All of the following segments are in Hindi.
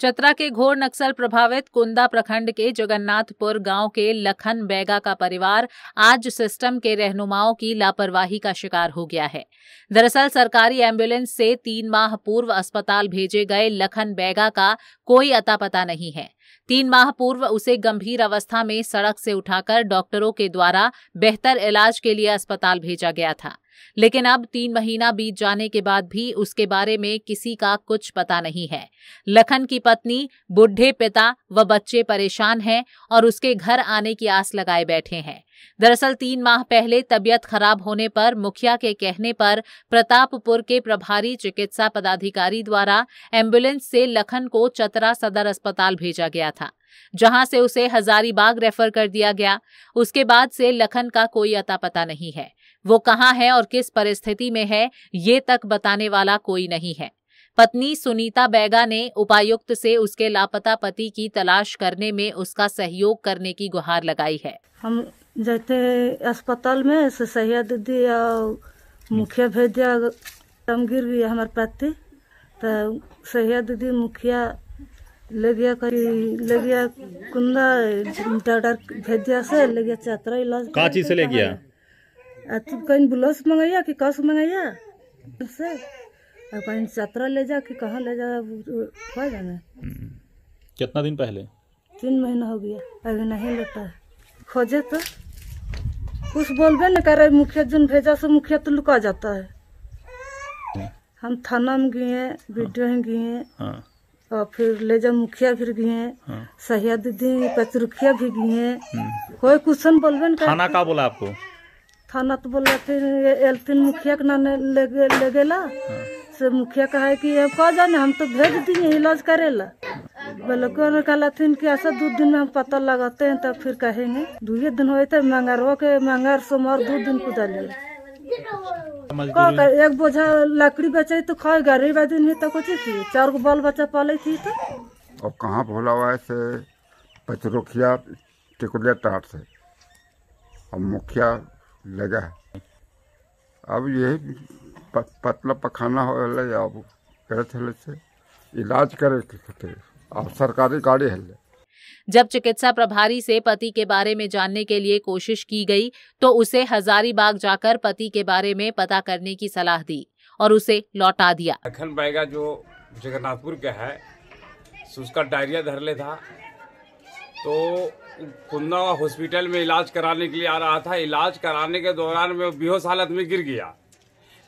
चतरा के घोर नक्सल प्रभावित कुंदा प्रखंड के जगन्नाथपुर गांव के लखन बैगा का परिवार आज सिस्टम के रहनुमाओं की लापरवाही का शिकार हो गया है दरअसल सरकारी एम्बुलेंस से तीन माह पूर्व अस्पताल भेजे गए लखन बैगा का कोई अता पता नहीं है तीन माह पूर्व उसे गंभीर अवस्था में सड़क से उठाकर डॉक्टरों के द्वारा बेहतर इलाज के लिए अस्पताल भेजा गया था लेकिन अब तीन महीना बीत जाने के बाद भी उसके बारे में किसी का कुछ पता नहीं है लखन की पत्नी बुढ़े पिता व बच्चे परेशान हैं और उसके घर आने की आस लगाए बैठे हैं दरअसल तीन माह पहले तबियत खराब होने पर मुखिया के कहने पर प्रतापपुर के प्रभारी चिकित्सा पदाधिकारी द्वारा एम्बुलेंस से लखन को चतरा सदर अस्पताल भेजा गया था जहां से उसे हजारीबाग रेफर कर दिया गया उसके बाद से लखन का कोई अता पता नहीं है वो कहाँ है और किस परिस्थिति में है ये तक बताने वाला कोई नहीं है पत्नी सुनीता बैगा ने उपायुक्त से उसके लापता पति की तलाश करने में उसका सहयोग करने की गुहार लगाई है हम जाते अस्पताल में से सहिया दीदी और मुखिया भेज दिया दम गिर गया हमारे पति तो सहिया दीदी मुखिया ले गया कहीं ले गया कुंदा डॉक्टर भेज दिया से ले गया चतरा इलाज का चीज से ले गया तुम कहीं ब्लाउज मंगाया कि कस मंगाया से और कहीं चतरा ले जा कि कहाँ ले जा हो हम्म। कितना दिन पहले तीन महीना हो गया अभी नहीं लौटा खोजे तो कुछ बोलबे नहीं करे मुखिया जिन भेजा से मुखिया तो लुका जाता है हम थाना में गए वीडियो में गए हाँ। और फिर ले जा मुखिया फिर गए हाँ। सहिया दीदी पचरुखिया भी गए हम्म। कोई कुछ बोलबे नहीं थाना का बोला आपको थाना तो बोला फिर एलपिन मुखिया के नाम ले, ले, ले हाँ। से मुखिया कहा कि ये कह जाने हम तो भेज दिए इलाज करेला ब्लॉकर कहलथिन कि ऐसा दो दिन में हम पता लगाते हैं तब फिर कहेंगे दुए दिन हो थे मंगरवा के मंगर सोमवार दो दिन कुदल एक बोझा लकड़ी बेचे तो खाए गरीब आदमी तो कुछ थी चार गो बाल बच्चा पाले थी तो और कहाँ भोला हुआ से पचरोखिया टिकुलिया टाट से अब मुखिया लगा है अब यही पतला पखाना हो गया अब करे थे इलाज करे थे और सरकारी गाड़ी है जब चिकित्सा प्रभारी से पति के बारे में जानने के लिए कोशिश की गई तो उसे हजारीबाग जाकर पति के बारे में पता करने की सलाह दी और उसे लौटा दिया अखन बैगा जो जगन्नाथपुर का है उसका डायरिया धर ले था तो कुंदा हॉस्पिटल में इलाज कराने के लिए आ रहा था इलाज कराने के दौरान में बेहोश हालत में गिर गया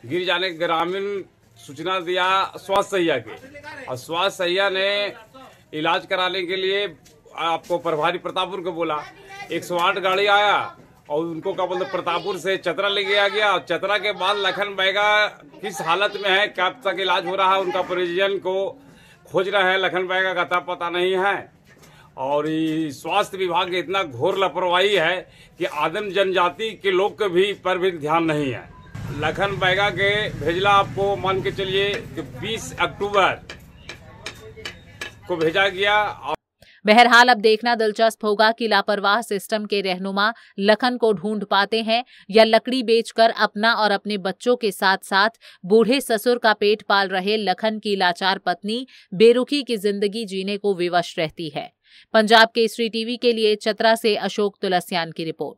गिर जाने ग्रामीण सूचना दिया स्वास्थ्य सैया के और स्वास्थ्य सैया ने इलाज कराने के लिए आपको प्रभारी प्रतापपुर को बोला एक सौ आठ गाड़ी आया और उनको क्या बोलते प्रतापपुर से चतरा ले गया गया और चतरा के बाद लखन बैगा किस हालत में है कब तक इलाज हो रहा है उनका परिजन को खोज रहे हैं लखन बैगा का तब तो पता नहीं है और स्वास्थ्य विभाग की इतना घोर लापरवाही है कि आदम जनजाति के लोग के भी पर भी ध्यान नहीं है लखन बैगा के भेजला आपको मान के चलिए कि 20 अक्टूबर को भेजा गया बहरहाल अब देखना दिलचस्प होगा कि लापरवाह सिस्टम के रहनुमा लखन को ढूंढ पाते हैं या लकड़ी बेचकर अपना और अपने बच्चों के साथ साथ बूढ़े ससुर का पेट पाल रहे लखन की लाचार पत्नी बेरुखी की जिंदगी जीने को विवश रहती है पंजाब के स्त्री टीवी के लिए चतरा से अशोक तुलसियान की रिपोर्ट